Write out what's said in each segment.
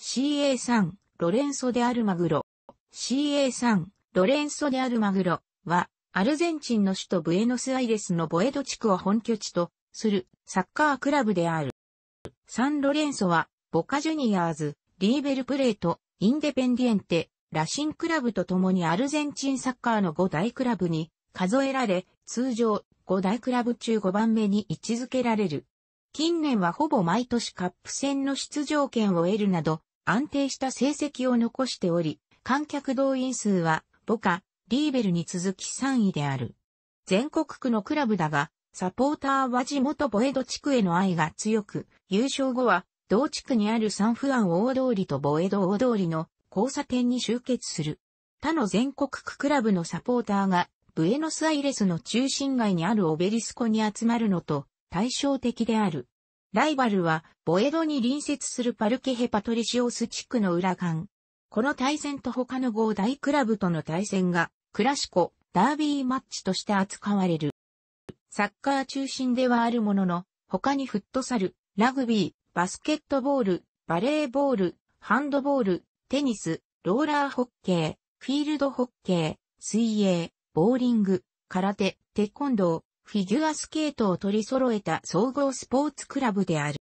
CA3、ロレンソであるマグロ。CA3、ロレンソであるマグロは、アルゼンチンの首都ブエノスアイレスのボエド地区を本拠地とするサッカークラブである。サンロレンソは、ボカジュニアーズ、リーベルプレート、インデペンディエンテ、ラシンクラブと共にアルゼンチンサッカーの5大クラブに数えられ、通常5大クラブ中5番目に位置づけられる。近年はほぼ毎年カップ戦の出場権を得るなど、安定した成績を残しており、観客動員数は、ボカ、リーベルに続き3位である。全国区のクラブだが、サポーターは地元ボエド地区への愛が強く、優勝後は、同地区にあるサンフアン大通りとボエド大通りの交差点に集結する。他の全国区クラブのサポーターが、ブエノスアイレスの中心街にあるオベリスコに集まるのと対照的である。ライバルは、ボエドに隣接するパルケヘパトリシオス地区の裏間。この対戦と他の5大クラブとの対戦が、クラシコ、ダービーマッチとして扱われる。サッカー中心ではあるものの、他にフットサル、ラグビー、バスケットボール、バレーボール、ハンドボール、テニス、ローラーホッケー、フィールドホッケー、水泳、ボーリング、空手、テコンドー、フィギュアスケートを取り揃えた総合スポーツクラブである。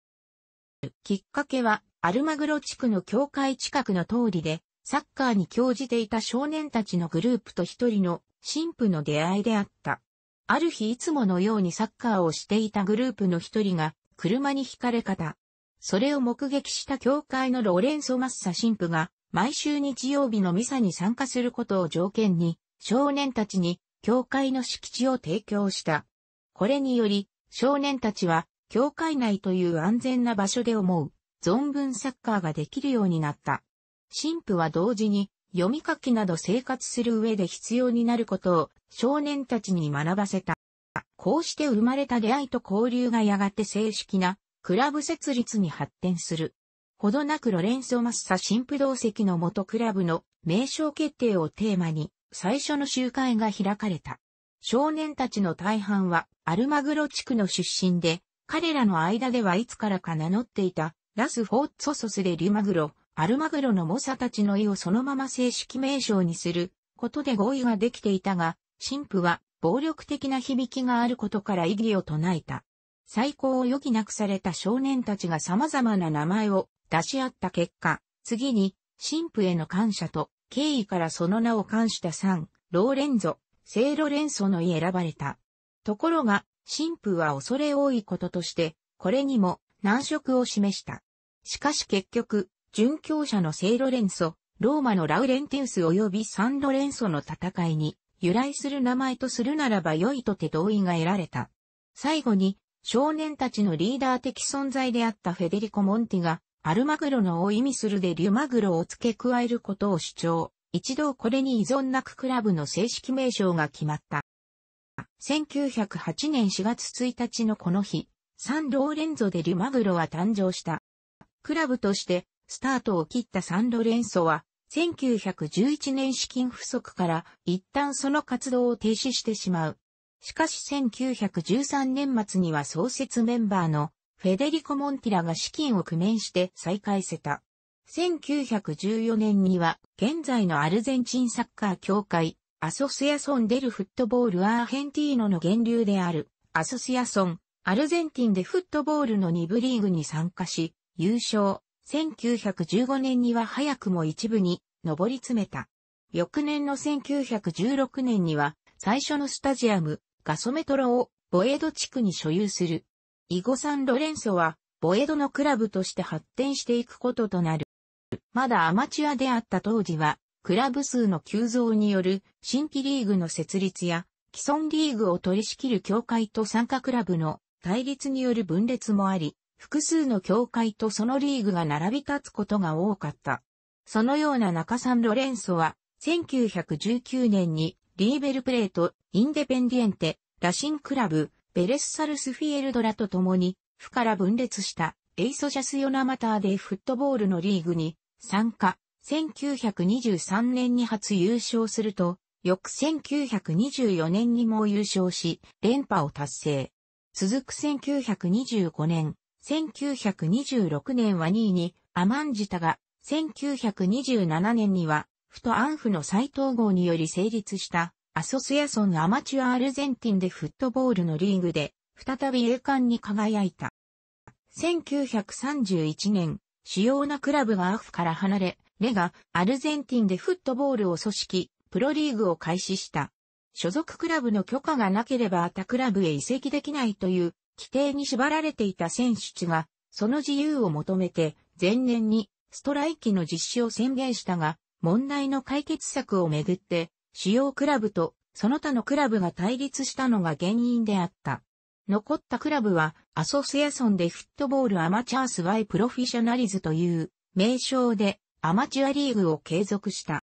きっかけは、アルマグロ地区の教会近くの通りで、サッカーに興じていた少年たちのグループと一人の神父の出会いであった。ある日いつものようにサッカーをしていたグループの一人が車に惹かれ方。それを目撃した教会のローレンソ・マッサ神父が毎週日曜日のミサに参加することを条件に少年たちに教会の敷地を提供した。これにより、少年たちは、教会内という安全な場所で思う、存分サッカーができるようになった。神父は同時に、読み書きなど生活する上で必要になることを少年たちに学ばせた。こうして生まれた出会いと交流がやがて正式なクラブ設立に発展する。ほどなくロレンソ・マッサ神父同席の元クラブの名称決定をテーマに最初の集会が開かれた。少年たちの大半はアルマグロ地区の出身で、彼らの間ではいつからか名乗っていたラス・フォーツ・ソソスでリュマグロ、アルマグロの猛者たちの意をそのまま正式名称にすることで合意ができていたが、神父は暴力的な響きがあることから異議を唱えた。最高を余儀なくされた少年たちが様々な名前を出し合った結果、次に神父への感謝と敬意からその名を冠した3、ローレンゾ、聖ロレンソの意選ばれた。ところが、神父は恐れ多いこととして、これにも難色を示した。しかし結局、殉教者の聖ロレンソ、ローマのラウレンティウス及びサンロレンソの戦いに由来する名前とするならば良いとて同意が得られた。最後に、少年たちのリーダー的存在であったフェデリコ・モンティが、アルマグロのを意味するでリュマグロを付け加えることを主張。一度これに依存なくクラブの正式名称が決まった。1908年4月1日のこの日、サンローレンゾでリュマグロは誕生した。クラブとしてスタートを切ったサンロレンソは、1911年資金不足から一旦その活動を停止してしまう。しかし1913年末には創設メンバーのフェデリコ・モンティラが資金を工面して再開せた。1914年には、現在のアルゼンチンサッカー協会、アソスヤソンデルフットボールアーヘンティーノの源流である、アソスヤソン、アルゼンティンでフットボールの2部リーグに参加し、優勝。1915年には早くも一部に上り詰めた。翌年の1916年には、最初のスタジアム、ガソメトロをボエド地区に所有する。イゴサン・ロレンソは、ボエドのクラブとして発展していくこととなる。まだアマチュアであった当時は、クラブ数の急増による新規リーグの設立や、既存リーグを取り仕切る協会と参加クラブの対立による分裂もあり、複数の協会とそのリーグが並び立つことが多かった。そのような中さんロレンソは、1919年にリーベルプレート、インデペンディエンテ、ラシンクラブ、ベレッサルスフィエルドラと共に、府から分裂したエイソシャスヨナマターでフットボールのリーグに参加、1923年に初優勝すると、翌1924年にも優勝し、連覇を達成。続く1925年、1926年は2位に、アマンジタが、1927年には、フトアンフの再統合により成立した、アソスヤソンアマチュアアルゼンティンでフットボールのリーグで、再び栄冠に輝いた。1931年、主要なクラブがアフから離れ、レがアルゼンティンでフットボールを組織、プロリーグを開始した。所属クラブの許可がなければ他クラブへ移籍できないという規定に縛られていた選手が、その自由を求めて、前年にストライキの実施を宣言したが、問題の解決策をめぐって、主要クラブとその他のクラブが対立したのが原因であった。残ったクラブは、アソシエソンでフットボールアマチャースワイプロフィショナリズという名称でアマチュアリーグを継続した。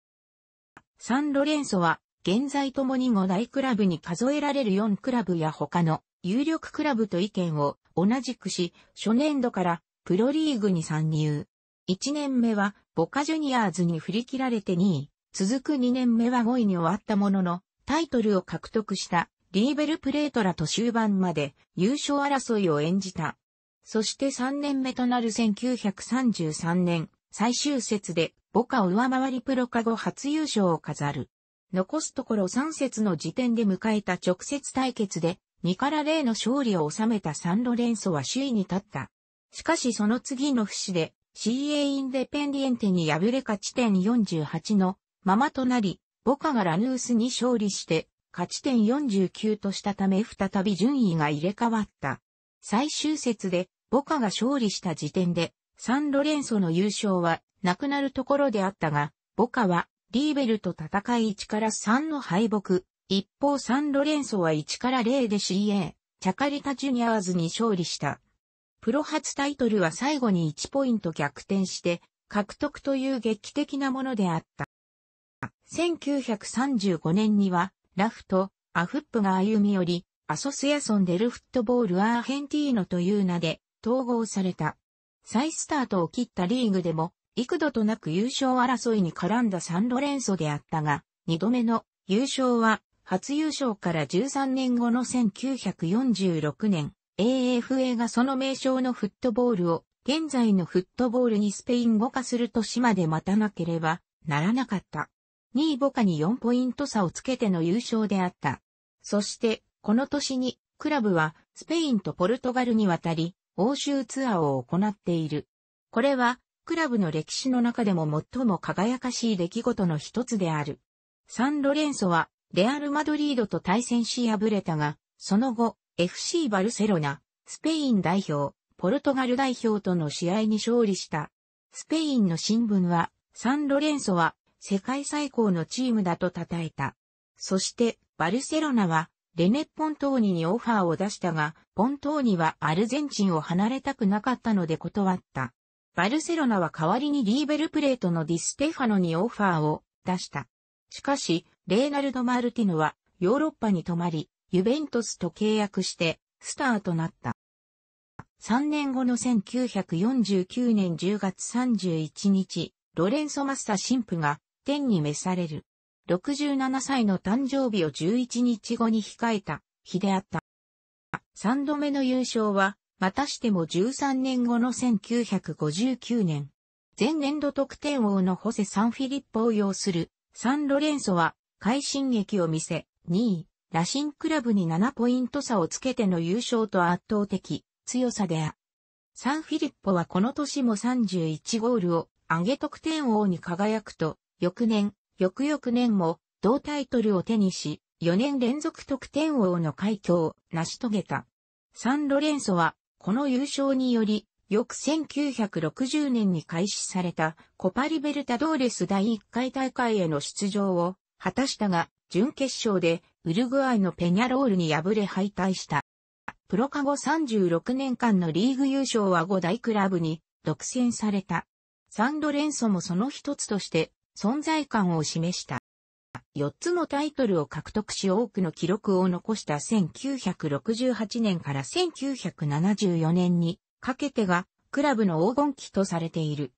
サンロレンソは、現在ともに5大クラブに数えられる4クラブや他の有力クラブと意見を同じくし、初年度からプロリーグに参入。1年目はボカジュニアーズに振り切られて2位、続く2年目は5位に終わったものの、タイトルを獲得したリーベルプレートらと終盤まで優勝争いを演じた。そして3年目となる1933年、最終節でボカを上回りプロカゴ初優勝を飾る。残すところ3節の時点で迎えた直接対決で、2から0の勝利を収めたサンロレンソは首位に立った。しかしその次の節で、CA インデペンディエンテに敗れ勝ち点48のままとなり、ボカがラヌースに勝利して勝ち点49としたため再び順位が入れ替わった。最終節で、ボカが勝利した時点で、サンロレンソの優勝は、なくなるところであったが、ボカは、リーベルと戦い1から3の敗北。一方サンロレンソは1から0で CA、チャカリタジュニアーズに勝利した。プロ初タイトルは最後に1ポイント逆転して、獲得という劇的なものであった。1935年には、ラフとアフップが歩み寄り、アソスヤソンデルフットボールアーヘンティーノという名で統合された。再スタートを切ったリーグでも、幾度となく優勝争いに絡んだサンロレンソであったが、二度目の優勝は、初優勝から13年後の1946年、AFA がその名称のフットボールを、現在のフットボールにスペイン語化する年まで待たなければならなかった。2位ボカに4ポイント差をつけての優勝であった。そして、この年に、クラブは、スペインとポルトガルに渡り、欧州ツアーを行っている。これは、クラブの歴史の中でも最も輝かしい出来事の一つである。サンロレンソは、レアル・マドリードと対戦し敗れたが、その後、FC バルセロナ、スペイン代表、ポルトガル代表との試合に勝利した。スペインの新聞は、サンロレンソは世界最高のチームだと称えた。そして、バルセロナは、レネ・ポントーニにオファーを出したが、ポントーニはアルゼンチンを離れたくなかったので断った。バルセロナは代わりにリーベルプレートのディステファノにオファーを出した。しかし、レーナルド・マルティノはヨーロッパに泊まり、ユベントスと契約してスターとなった。3年後の1949年10月31日、ロレンソ・マッサ神父が天に召される。67歳の誕生日を11日後に控えた日であった。三度目の優勝は、またしても13年後の1959年。前年度得点王のホセ・サンフィリッポを擁するサンロレンソは快進撃を見せ、2位、ラシンクラブに7ポイント差をつけての優勝と圧倒的強さであ。サンフィリッポはこの年も31ゴールを上げ得点王に輝くと、翌年、翌々年も同タイトルを手にし、4年連続得点王の快挙を成し遂げた。サンロレンソは、この優勝により、翌1960年に開始されたコパリベルタドーレス第1回大会への出場を果たしたが、準決勝でウルグアイのペニャロールに敗れ敗退した。プロ化後36年間のリーグ優勝は5大クラブに独占された。サンロレンソもその一つとして存在感を示した。4つのタイトルを獲得し多くの記録を残した1968年から1974年にかけてがクラブの黄金期とされている。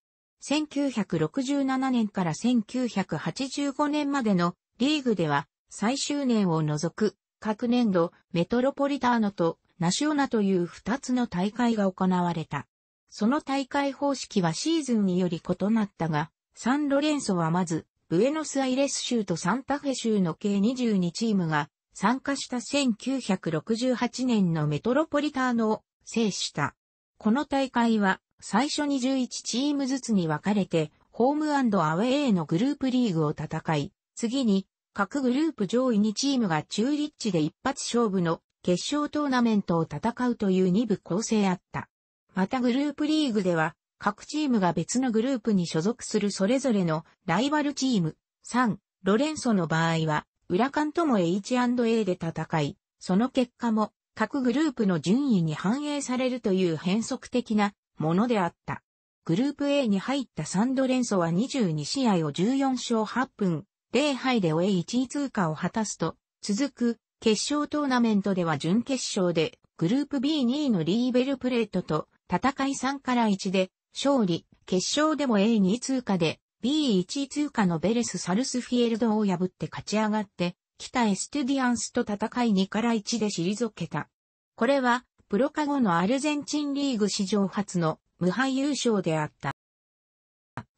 1967年から1985年までのリーグでは最終年を除く各年度メトロポリターノとナショナという2つの大会が行われた。その大会方式はシーズンにより異なったが、サンロレンソはまず、ブエノスアイレス州とサンタフェ州の計22チームが参加した1968年のメトロポリターノを制した。この大会は最初に11チームずつに分かれてホームアウェイのグループリーグを戦い、次に各グループ上位2チームが中立地で一発勝負の決勝トーナメントを戦うという2部構成あった。またグループリーグでは各チームが別のグループに所属するそれぞれのライバルチーム。3、ロレンソの場合は、裏間とも H&A で戦い、その結果も各グループの順位に反映されるという変則的なものであった。グループ A に入ったサンドレンソは22試合を14勝8分、0敗で終え1位通過を果たすと、続く決勝トーナメントでは準決勝でグループ B2 位のリーベルプレートと戦い3から1で勝利、決勝でも A2 通過で B1 通過のベレス・サルスフィエルドを破って勝ち上がって、北エストゥディアンスと戦い2から1で退けた。これは、プロ化後のアルゼンチンリーグ史上初の無敗優勝であった。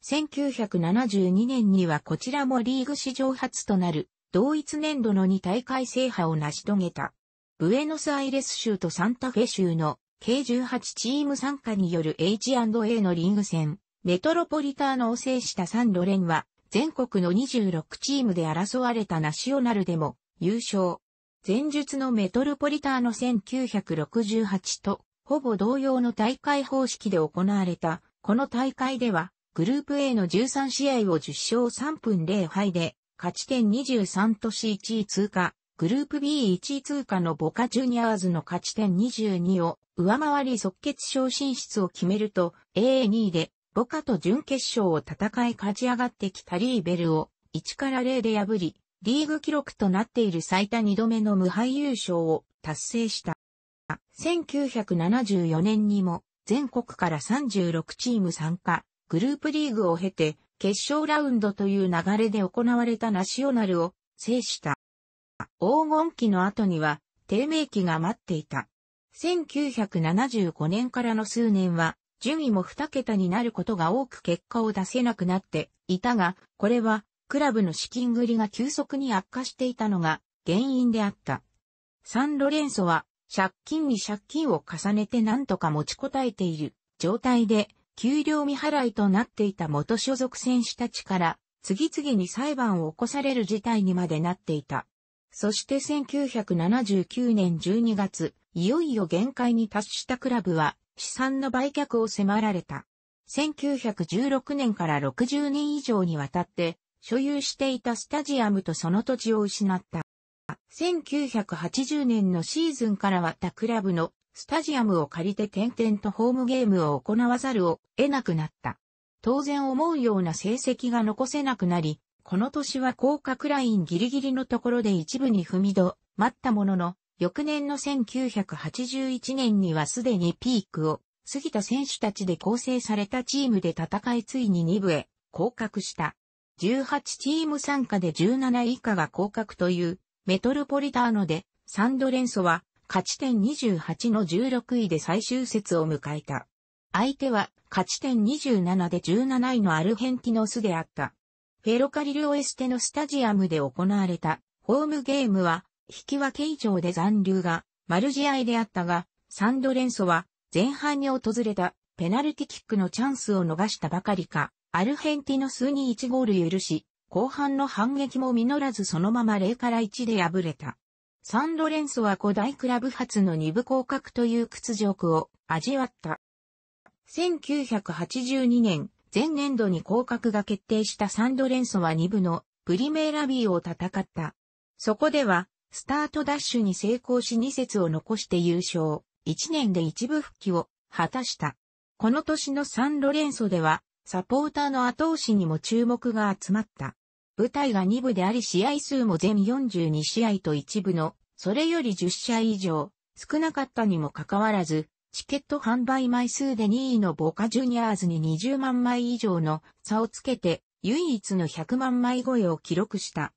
1972年にはこちらもリーグ史上初となる同一年度の2大会制覇を成し遂げた。ブエノスアイレス州とサンタフェ州の k 18チーム参加による H&A のリーグ戦、メトロポリターノを制したサンロレンは、全国の26チームで争われたナショナルでも優勝。前述のメトロポリターノ1968と、ほぼ同様の大会方式で行われた、この大会では、グループ A の13試合を10勝3分0敗で、勝ち点23と C1 位通過、グループ B1 位通過のボカジュニアーズの勝ち点22を上回り即決勝進出を決めると A2 でボカと準決勝を戦い勝ち上がってきたリーベルを1から0で破り、リーグ記録となっている最多2度目の無敗優勝を達成した。1974年にも全国から36チーム参加、グループリーグを経て決勝ラウンドという流れで行われたナショナルを制した。黄金期の後には低迷期が待っていた。1975年からの数年は、順位も2桁になることが多く結果を出せなくなっていたが、これは、クラブの資金繰りが急速に悪化していたのが原因であった。サンロレンソは、借金に借金を重ねて何とか持ちこたえている状態で、給料未払いとなっていた元所属選手たちから、次々に裁判を起こされる事態にまでなっていた。そして1979年12月、いよいよ限界に達したクラブは資産の売却を迫られた。1916年から60年以上にわたって所有していたスタジアムとその土地を失った。1980年のシーズンからはたクラブのスタジアムを借りて点々とホームゲームを行わざるを得なくなった。当然思うような成績が残せなくなり、この年は降格ラインギリギリのところで一部に踏みど、待ったものの、翌年の1981年にはすでにピークを過ぎた選手たちで構成されたチームで戦いついに2部へ降格した。18チーム参加で17以下が降格というメトルポリターノでサンドレンソは勝ち点28の16位で最終節を迎えた。相手は勝ち点27で17位のアルヘンティノスであった。フェロカリルオエステのスタジアムで行われたホームゲームは引き分け以上で残留が丸試合であったが、サンドレンソは前半に訪れたペナルティキックのチャンスを逃したばかりか、アルヘンティノスに1ゴール許し、後半の反撃も実らずそのまま0から1で敗れた。サンドレンソは古代クラブ発の2部降格という屈辱を味わった。1982年、前年度に降格が決定したサンドレンソは2部のプリメーラビーを戦った。そこではスタートダッシュに成功し2節を残して優勝、1年で一部復帰を果たした。この年のサンロレンソでは、サポーターの後押しにも注目が集まった。舞台が2部であり試合数も全42試合と一部の、それより10試合以上、少なかったにもかかわらず、チケット販売枚数で2位のボカジュニアーズに20万枚以上の差をつけて、唯一の100万枚超えを記録した。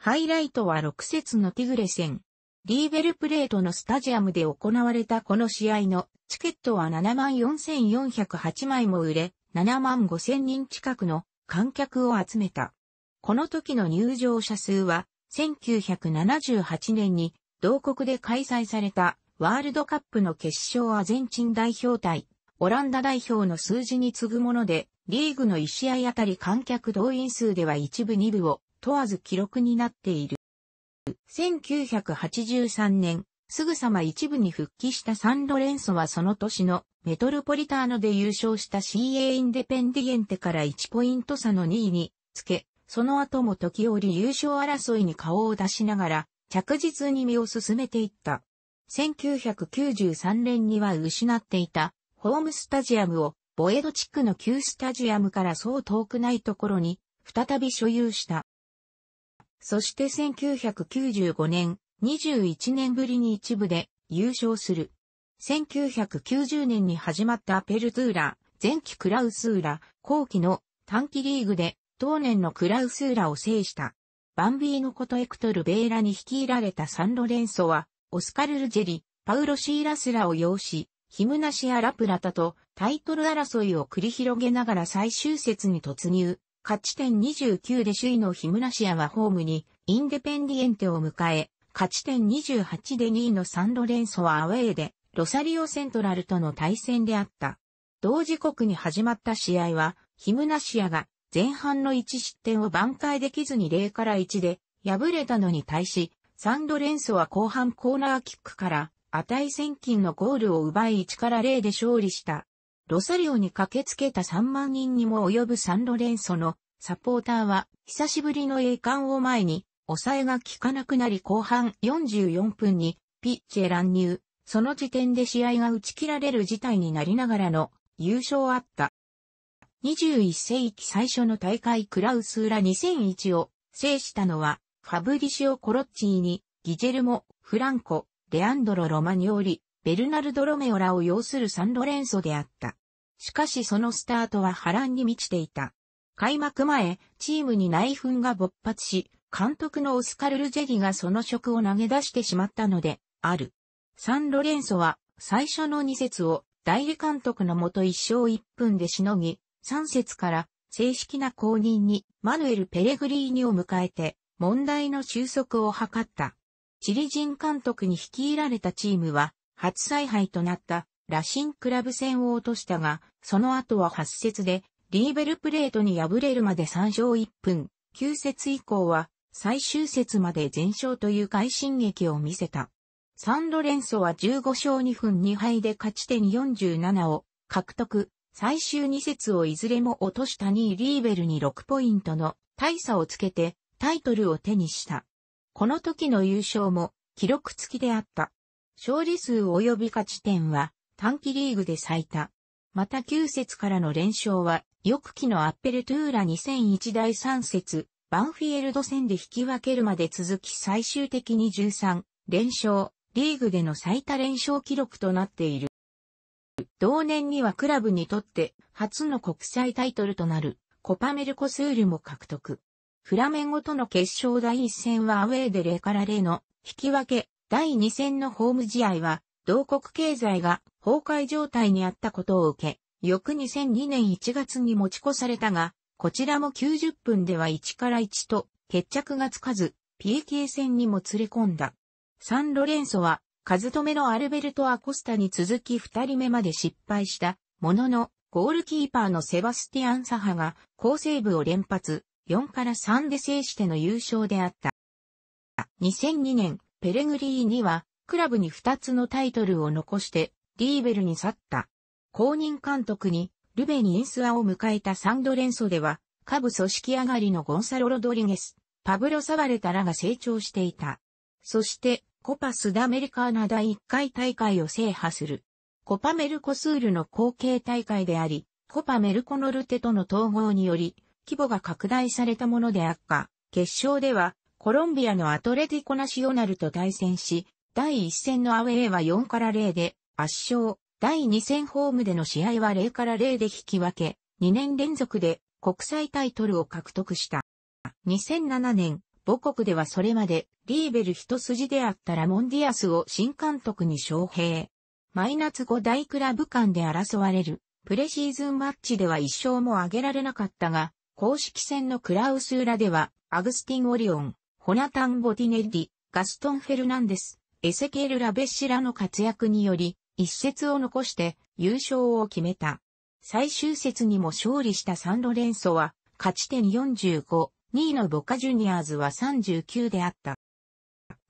ハイライトは6節のティグレ戦。リーベルプレートのスタジアムで行われたこの試合のチケットは74,408枚も売れ、75,000人近くの観客を集めた。この時の入場者数は、1978年に同国で開催されたワールドカップの決勝アゼンチン代表対オランダ代表の数字に次ぐもので、リーグの1試合あたり観客動員数では一部二部を問わず記録になっている。1983年、すぐさま一部に復帰したサンロレンソはその年のメトルポリターノで優勝した CA インデペンディエンテから1ポイント差の2位につけ、その後も時折優勝争いに顔を出しながら着実に身を進めていった。1993年には失っていたホームスタジアムをボエド地区の旧スタジアムからそう遠くないところに再び所有した。そして1995年、21年ぶりに一部で優勝する。1990年に始まったアペルトゥーラ、前期クラウスーラ、後期の短期リーグで当年のクラウスーラを制した。バンビーノことエクトル・ベーラに率いられたサンロレンソは、オスカル・ルジェリ、パウロ・シーラスラを擁し、ヒムナシア・ラプラタとタイトル争いを繰り広げながら最終節に突入。勝ち点29で首位のヒムナシアはホームにインデペンディエンテを迎え、勝ち点28で2位のサンロレンソはアウェーで、ロサリオセントラルとの対戦であった。同時刻に始まった試合は、ヒムナシアが前半の1失点を挽回できずに0から1で敗れたのに対し、サンドレンソは後半コーナーキックから値千金のゴールを奪い1から0で勝利した。ロサリオに駆けつけた3万人にも及ぶサンロレンソのサポーターは久しぶりの栄冠を前に抑えが効かなくなり後半44分にピッチへ乱入。その時点で試合が打ち切られる事態になりながらの優勝あった。21世紀最初の大会クラウスーラ2001を制したのはファブリシオ・コロッチーにギジェルモ・フランコ、レアンドロ・ロマニオリ、ベルナルド・ロメオらを擁するサンロレンソであった。しかしそのスタートは波乱に満ちていた。開幕前、チームに内紛が勃発し、監督のオスカル・ルジェギがその職を投げ出してしまったので、ある。サンロレンソは、最初の2節を代理監督のもと1勝1分でしのぎ、3節から正式な公認にマヌエル・ペレグリーニを迎えて、問題の収束を図った。チリ人監督に率いられたチームは、初采配となったラシンクラブ戦を落としたが、その後は8節でリーベルプレートに敗れるまで3勝1分、9節以降は最終節まで全勝という快進撃を見せた。サンロレンソは15勝2分2敗で勝ち点47を獲得。最終2節をいずれも落とした2位リーベルに6ポイントの大差をつけてタイトルを手にした。この時の優勝も記録付きであった。勝利数及び勝ち点は短期リーグで最多。また9節からの連勝は、翌期のアッペルトゥーラ2001第3節、バンフィエルド戦で引き分けるまで続き最終的に13連勝、リーグでの最多連勝記録となっている。同年にはクラブにとって初の国際タイトルとなるコパメルコスールも獲得。フラメンゴとの決勝第1戦はアウェーで0から0の引き分け、第2戦のホーム試合は、同国経済が崩壊状態にあったことを受け、翌2002年1月に持ち越されたが、こちらも90分では1から1と決着がつかず、PK 戦にも連れ込んだ。サンロレンソは、数止めのアルベルト・アコスタに続き2人目まで失敗した、ものの、ゴールキーパーのセバスティアン・サハが、好セーブを連発、4から3で制しての優勝であった。2002年、ペレグリーニは、クラブに2つのタイトルを残して、リーベルに去った。公認監督に、ルベニインスアを迎えたサンドレンソでは、下部組織上がりのゴンサロ・ロドリゲス、パブロ・サバレタらが成長していた。そして、コパスダメリカーナ第1回大会を制覇する。コパメルコスールの後継大会であり、コパメルコノルテとの統合により、規模が拡大されたものであった。決勝では、コロンビアのアトレティコナシオナルと対戦し、第1戦のアウェーは4から0で圧勝、第2戦ホームでの試合は0から0で引き分け、2年連続で国際タイトルを獲得した。2007年、母国ではそれまでリーベル一筋であったラモンディアスを新監督に招聘。マイナス5大クラブ間で争われるプレシーズンマッチでは1勝も挙げられなかったが、公式戦のクラウス裏ではアグスティン・オリオン、ホナタン・ボティネッリ、ガストン・フェルナンデス、エセケール・ラベッシラの活躍により、一節を残して優勝を決めた。最終節にも勝利したサンロレンソは、勝ち点45、2位のボカジュニアーズは39であった。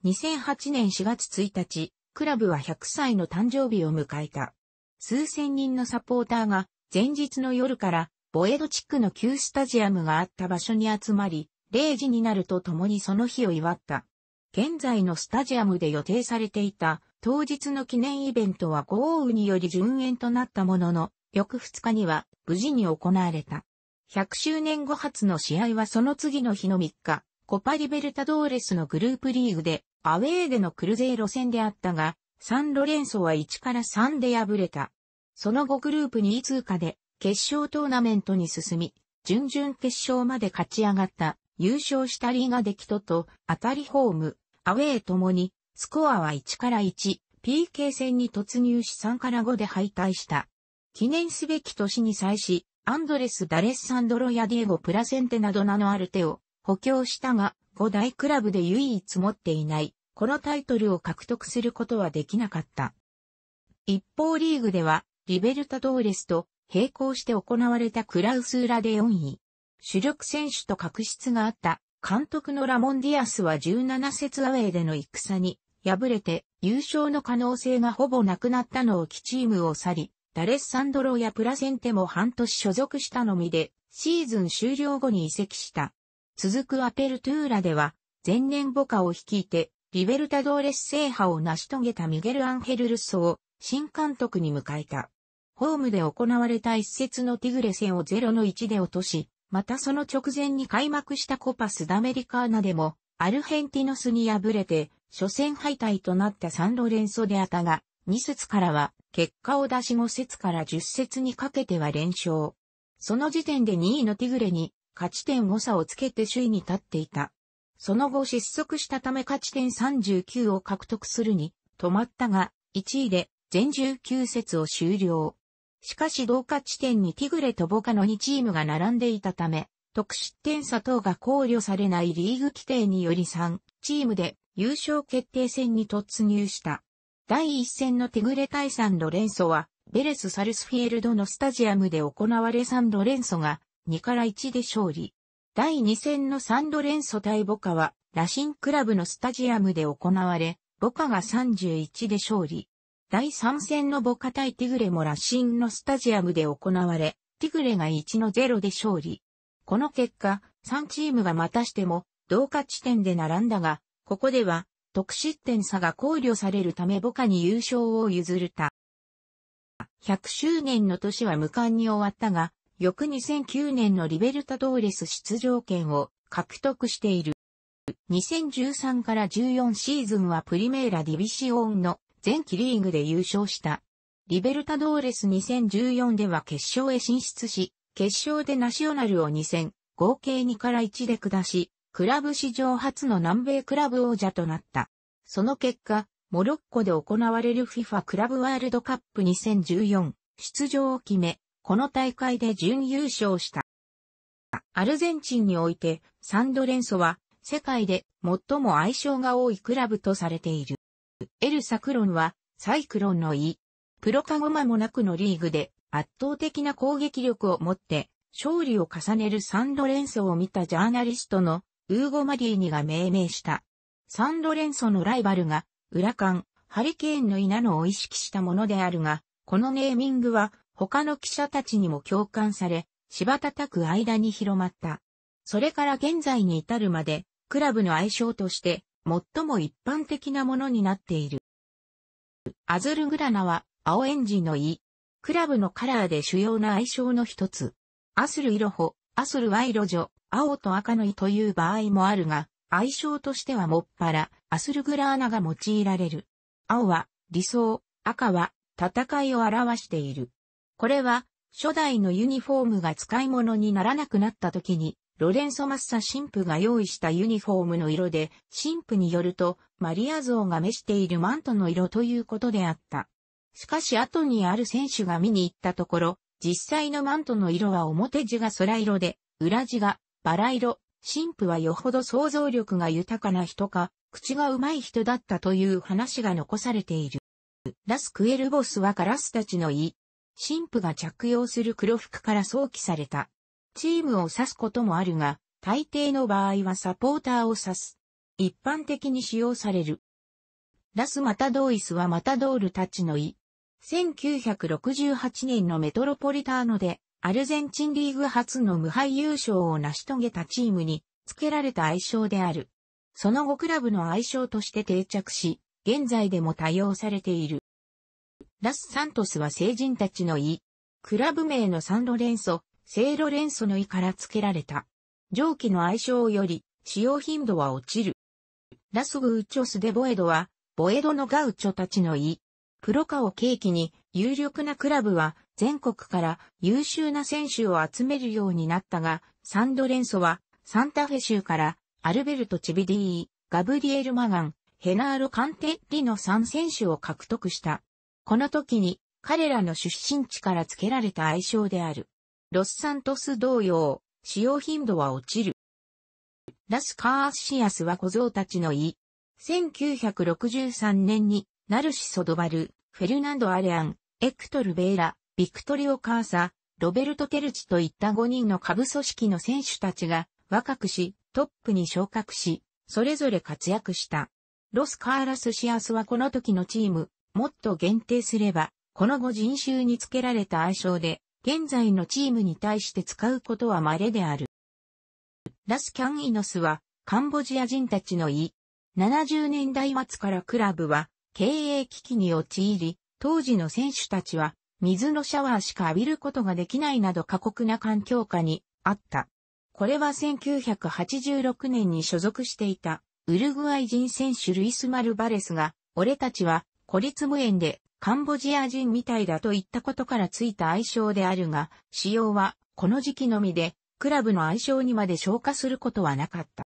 2008年4月1日、クラブは100歳の誕生日を迎えた。数千人のサポーターが前日の夜からボエド地区の旧スタジアムがあった場所に集まり、0時になると共にその日を祝った。現在のスタジアムで予定されていた当日の記念イベントは豪雨により順延となったものの、翌2日には無事に行われた。100周年後発の試合はその次の日の3日、コパリベルタドーレスのグループリーグでアウェーでのクルゼイ路線であったが、サンロレンソは1から3で敗れた。その後グループ2位通過で決勝トーナメントに進み、準々決勝まで勝ち上がった優勝したリーガデキトと、当たりホーム、アウェーともに、スコアは1から1、PK 戦に突入し3から5で敗退した。記念すべき年に際し、アンドレス・ダレッサンドロ・やディエゴ・プラセンテなど名のある手を補強したが、5大クラブで唯一持っていない、このタイトルを獲得することはできなかった。一方リーグでは、リベルタドーレスと並行して行われたクラウスーラで4位。主力選手と確執があった監督のラモンディアスは17節アウェーでの戦に敗れて優勝の可能性がほぼなくなったのを基チームを去り、ダレッサンドロやプラセンテも半年所属したのみで、シーズン終了後に移籍した。続くアペルトゥーラでは、前年ボカを率いて、リベルタドーレス制覇を成し遂げたミゲル・アンヘル・ルッソを新監督に迎えた。ホームで行われた一節のティグレ戦を0の1で落とし、またその直前に開幕したコパスダメリカーナでも、アルヘンティノスに敗れて、初戦敗退となったサンロレンソであったが、2節からは、結果を出し5節から10節にかけては連勝。その時点で2位のティグレに、勝ち点5差をつけて首位に立っていた。その後失速したため勝ち点39を獲得するに、止まったが、1位で全19節を終了。しかし同価地点にティグレとボカの2チームが並んでいたため、得失点差等が考慮されないリーグ規定により3チームで優勝決定戦に突入した。第1戦のティグレ対サンドレンソは、ベレス・サルスフィールドのスタジアムで行われサンドレンソが2から1で勝利。第2戦のサンドレンソ対ボカは、ラシンクラブのスタジアムで行われ、ボカが31で勝利。第3戦のボカ対ティグレもラシンのスタジアムで行われ、ティグレが1の0で勝利。この結果、3チームがまたしても同価地点で並んだが、ここでは得失点差が考慮されるためボカに優勝を譲るた。100周年の年は無冠に終わったが、翌2009年のリベルタドーレス出場権を獲得している。2013から14シーズンはプリメーラディビシオンの前期リーグで優勝した。リベルタドーレス2014では決勝へ進出し、決勝でナショナルを2戦、合計2から1で下し、クラブ史上初の南米クラブ王者となった。その結果、モロッコで行われる FIFA クラブワールドカップ2014出場を決め、この大会で準優勝した。アルゼンチンにおいてサンドレンソは世界で最も相性が多いクラブとされている。エルサクロンはサイクロンの意。プロカゴ間もなくのリーグで圧倒的な攻撃力を持って勝利を重ねるサンドレンソを見たジャーナリストのウーゴ・マディーニが命名した。サンドレンソのライバルがウラカン、ハリケーンのなのを意識したものであるが、このネーミングは他の記者たちにも共感され、柴叩く間に広まった。それから現在に至るまで、クラブの愛称として最も一般的なものになっている。アズルグラナは青エンジンの意。クラブのカラーで主要な愛称の一つ。アスル色ホ、アスルワロジ女、青と赤の意という場合もあるが、愛称としてはもっぱら、アスルグラーナが用いられる。青は理想、赤は戦いを表している。これは初代のユニフォームが使い物にならなくなった時にロレンソ・マッサ神父が用意したユニフォームの色で、神父によると、マリア像が召しているマントの色ということであった。しかし後にある選手が見に行ったところ、実際のマントの色は表地が空色で、裏地がバラ色。神父はよほど想像力が豊かな人か、口がうまい人だったという話が残されている。ラスクエルボスはカラスたちの意。神父が着用する黒服から想起された。チームを指すこともあるが、大抵の場合はサポーターを指す。一般的に使用される。ラス・マタドーイスはマタドールたちの意。1968年のメトロポリターノで、アルゼンチンリーグ初の無敗優勝を成し遂げたチームに付けられた愛称である。その後クラブの愛称として定着し、現在でも多用されている。ラス・サントスは成人たちの意。クラブ名のサンロレンソ、セイロレンソの意から付けられた。蒸気の愛称より、使用頻度は落ちる。ラスグウチョスデボエドは、ボエドのガウチョたちの意。プロカを契機に、有力なクラブは、全国から優秀な選手を集めるようになったが、サンドレンソは、サンタフェ州から、アルベルト・チビディー、ガブリエル・マガン、ヘナーロ・カンテリの3選手を獲得した。この時に、彼らの出身地から付けられた愛称である。ロスサントス同様、使用頻度は落ちる。ラス・カーアスシアスは小僧たちの意。1963年に、ナルシ・ソドバル、フェルナンド・アレアン、エクトル・ベイラ、ビクトリオ・カーサ、ロベルト・テルチといった5人の下部組織の選手たちが若くし、トップに昇格し、それぞれ活躍した。ロス・カーラス・シアスはこの時のチーム、もっと限定すれば、この後人種につけられた愛称で、現在のチームに対して使うことは稀である。ラス・キャン・イノスは、カンボジア人たちの意。70年代末からクラブは、経営危機に陥り、当時の選手たちは、水のシャワーしか浴びることができないなど過酷な環境下にあった。これは1986年に所属していたウルグアイ人選手ルイス・マルバレスが、俺たちは孤立無縁でカンボジア人みたいだといったことからついた愛称であるが、使用はこの時期のみで、クラブの愛称にまで消化することはなかった。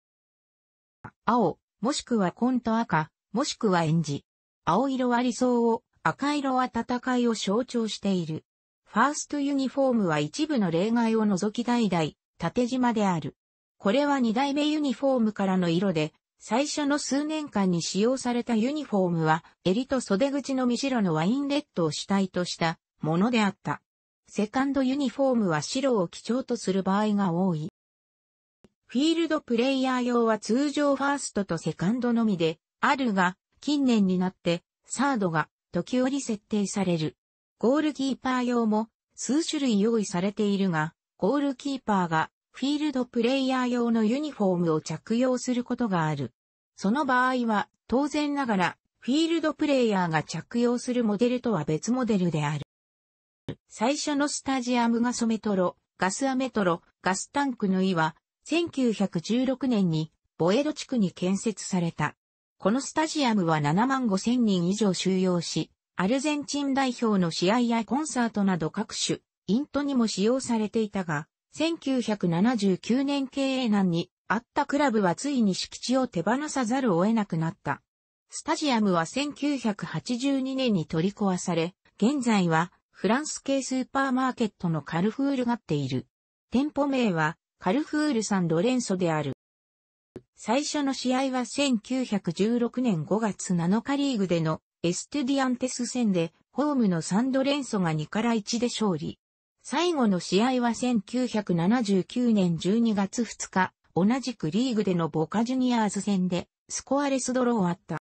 青、もしくは紺と赤、もしくは演じ。青色は理想を、赤色は戦いを象徴している。ファーストユニフォームは一部の例外を除き代々、縦縞である。これは二代目ユニフォームからの色で、最初の数年間に使用されたユニフォームは、襟と袖口のみ白のワインレッドを主体としたものであった。セカンドユニフォームは白を基調とする場合が多い。フィールドプレイヤー用は通常ファーストとセカンドのみで、あるが、近年になって、サードが時折設定される。ゴールキーパー用も数種類用意されているが、ゴールキーパーがフィールドプレイヤー用のユニフォームを着用することがある。その場合は、当然ながら、フィールドプレイヤーが着用するモデルとは別モデルである。最初のスタジアムガソメトロ、ガスアメトロ、ガスタンクの井は、1916年に、ボエド地区に建設された。このスタジアムは7万5千人以上収容し、アルゼンチン代表の試合やコンサートなど各種、イントにも使用されていたが、1979年経営難にあったクラブはついに敷地を手放さざるを得なくなった。スタジアムは1982年に取り壊され、現在はフランス系スーパーマーケットのカルフールがっている。店舗名はカルフールサンドレンソである。最初の試合は1916年5月7日リーグでのエステディアンテス戦でホームのサンドレンソが2から1で勝利。最後の試合は1979年12月2日、同じくリーグでのボカジュニアーズ戦で、スコアレスドローあった。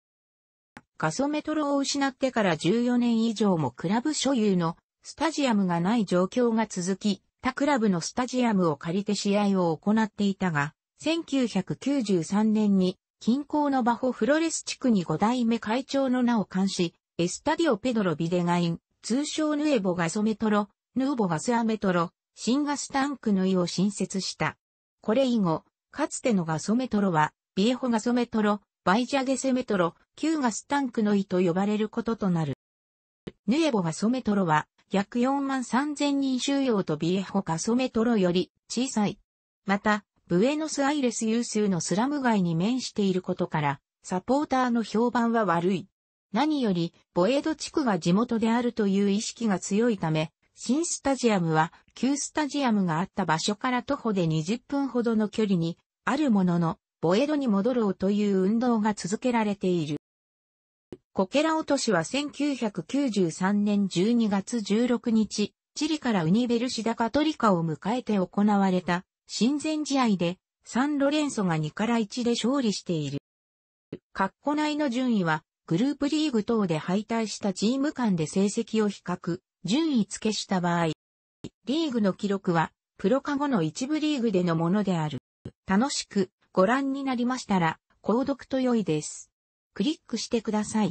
ガソメトロを失ってから14年以上もクラブ所有のスタジアムがない状況が続き、他クラブのスタジアムを借りて試合を行っていたが、1993年に近郊のバホフロレス地区に5代目会長の名を冠し、エスタディオ・ペドロ・ビデガイン、通称ヌエボ・ガソメトロヌーボ・ガスアメトロ、新ガスタンクの位を新設した。これ以後、かつてのガソメトロは、ビエホガソメトロ、バイジャゲセメトロ、旧ガスタンクの位。と呼ばれることとなる。ヌエボガソメトロは、約4万3000人収容とビエホガソメトロより小さい。また、ブエノスアイレス有数のスラム街に面していることから、サポーターの評判は悪い。何より、ボエド地区が地元であるという意識が強いため、新スタジアムは旧スタジアムがあった場所から徒歩で20分ほどの距離にあるものの、ボエドに戻ろうという運動が続けられている。コケラ落としは1993年12月16日、チリからウニベルシダカトリカを迎えて行われた親善試合でサンロレンソが2から1で勝利している。カッコ内の順位はグループリーグ等で敗退したチーム間で成績を比較、順位付けした場合、リーグの記録は、プロ化後の一部リーグでのものである。楽しくご覧になりましたら、購読と良いです。クリックしてください。